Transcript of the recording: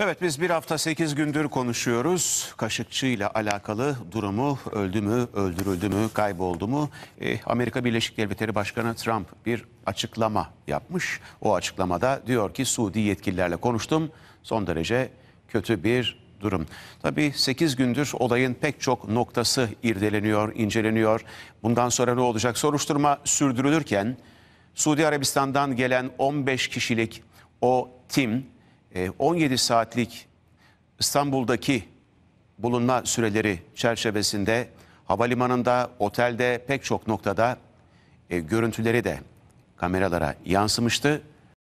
Evet biz bir hafta sekiz gündür konuşuyoruz. Kaşıkçı ile alakalı durumu öldü mü, öldürüldü mü, kayboldu mu? E, Amerika Birleşik Devletleri Başkanı Trump bir açıklama yapmış. O açıklamada diyor ki Suudi yetkililerle konuştum. Son derece kötü bir durum. Tabii 8 gündür olayın pek çok noktası irdeleniyor, inceleniyor. Bundan sonra ne olacak? Soruşturma sürdürülürken Suudi Arabistan'dan gelen 15 kişilik o tim 17 ee, saatlik İstanbul'daki bulunma süreleri çerçevesinde havalimanında, otelde pek çok noktada e, görüntüleri de kameralara yansımıştı.